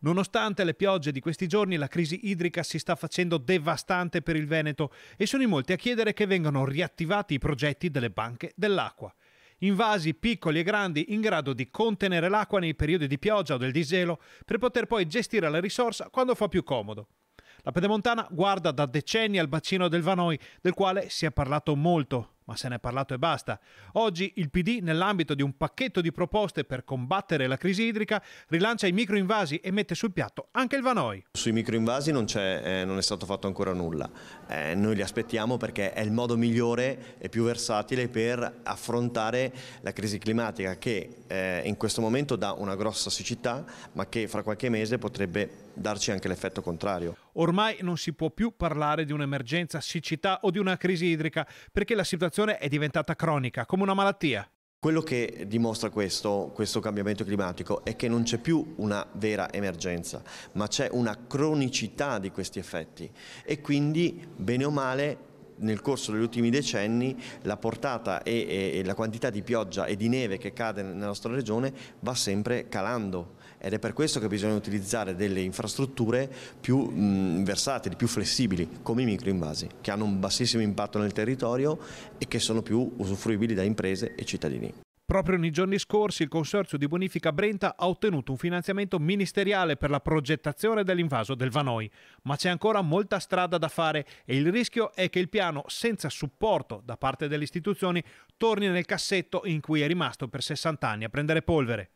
Nonostante le piogge di questi giorni, la crisi idrica si sta facendo devastante per il Veneto e sono in molti a chiedere che vengano riattivati i progetti delle banche dell'acqua. Invasi piccoli e grandi in grado di contenere l'acqua nei periodi di pioggia o del diselo per poter poi gestire la risorsa quando fa più comodo. La Pedemontana guarda da decenni al bacino del Vanoi, del quale si è parlato molto ma se ne è parlato e basta. Oggi il PD, nell'ambito di un pacchetto di proposte per combattere la crisi idrica, rilancia i microinvasi e mette sul piatto anche il Vanoi. Sui microinvasi non, eh, non è stato fatto ancora nulla. Eh, noi li aspettiamo perché è il modo migliore e più versatile per affrontare la crisi climatica che eh, in questo momento dà una grossa siccità, ma che fra qualche mese potrebbe darci anche l'effetto contrario. Ormai non si può più parlare di un'emergenza siccità o di una crisi idrica perché la situazione è diventata cronica, come una malattia. Quello che dimostra questo, questo, cambiamento climatico è che non c'è più una vera emergenza, ma c'è una cronicità di questi effetti e quindi, bene o male, nel corso degli ultimi decenni la portata e, e, e, la quantità di pioggia e di neve che cade nella nostra regione va sempre calando ed è per questo che bisogna utilizzare delle infrastrutture più mh, versatili, più flessibili, come i microinvasi, che hanno un bassissimo impatto nel territorio e che sono più usufruibili da imprese e cittadini. Proprio nei giorni scorsi il Consorzio di Bonifica Brenta ha ottenuto un finanziamento ministeriale per la progettazione dell'invaso del Vanoi, ma c'è ancora molta strada da fare e il rischio è che il piano, senza supporto da parte delle istituzioni, torni nel cassetto in cui è rimasto per 60 anni a prendere polvere.